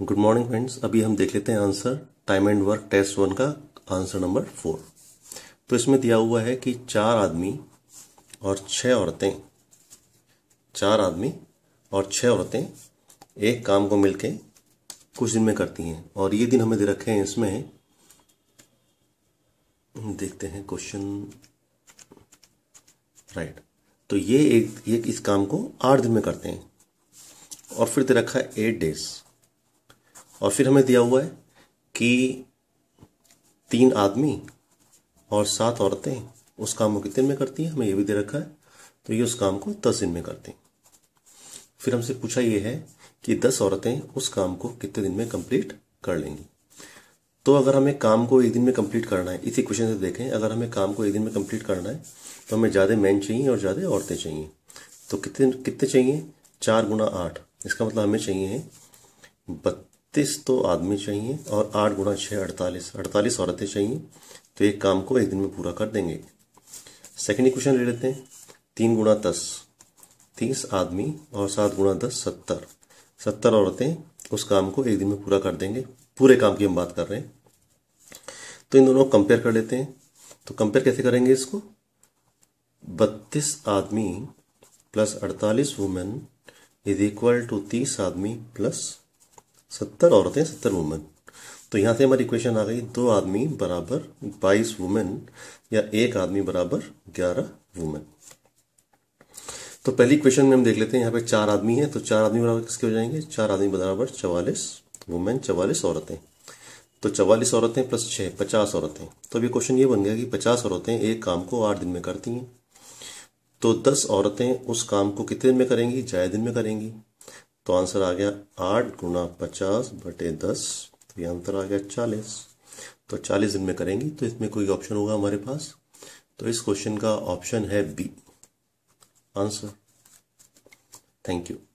good morning friends अभी हम देख लेते हैं answer time and work test one का आंसर नंबर फोर तो इसमें दिया हुआ है कि चार आदमी और छः औरतें चार आदमी और छः औरतें एक काम को मिलकर कुछ दिन में करती हैं और ये दिन हमें दे रखे हैं इसमें देखते हैं क्वेश्चन राइट तो ये एक ये इस काम को आठ दिन में करते हैं और फिर दे रखा है एट डेज और फिर हमें दिया हुआ है कि तीन आदमी और सात औरतें उस काम को कितने में करती हैं हमें ये भी दे रखा है तो ये उस काम को दस दिन में करती हैं फिर हमसे पूछा ये है कि दस औरतें उस काम को कितने दिन में कंप्लीट कर लेंगी तो अगर हमें काम को एक दिन में कंप्लीट करना है इसी क्वेश्चन से देखें अगर हमें काम को एक दिन में कंप्लीट करना है तो हमें ज़्यादा मैन चाहिए और ज़्यादा औरतें चाहिए तो कितने कितने चाहिए चार गुना आठ इसका मतलब हमें चाहिए बत बत्तीस तो आदमी चाहिए और आठ गुणा छः अड़तालीस अड़तालीस औरतें चाहिए तो एक काम को एक दिन में पूरा कर देंगे सेकेंड क्वेश्चन ले लेते हैं तीन गुणा दस तीस आदमी और सात गुणा दस सत्तर सत्तर औरतें उस काम को एक दिन में पूरा कर देंगे पूरे काम की हम बात कर रहे हैं तो इन दोनों को कंपेयर कर लेते हैं तो कंपेयर कैसे करेंगे इसको बत्तीस आदमी प्लस अड़तालीस वुमेन इज इक्वल टू तीस आदमी प्लस सत्तर औरतें सत्तर वुमेन तो यहाँ से हमारी इक्वेशन आ गई दो आदमी बराबर बाईस वुमेन या एक आदमी बराबर ग्यारह वुमेन तो पहली क्वेश्चन में हम देख लेते हैं यहाँ पे चार आदमी हैं तो चार आदमी बराबर किसके हो जाएंगे चार आदमी बराबर चवालीस वुमेन चवालीस औरतें तो चवालीस औरतें प्लस छः पचास औरतें तो अभी क्वेश्चन ये बन गया कि पचास औरतें एक काम को आठ दिन में करती हैं तो दस औरतें उस काम को कितने दिन में करेंगी जाए दिन में करेंगी तो आंसर आ गया आठ गुना पचास बटे दस तो ये आंसर आ गया चालीस तो चालीस दिन में करेंगे तो इसमें कोई ऑप्शन होगा हमारे पास तो इस क्वेश्चन का ऑप्शन है बी आंसर थैंक यू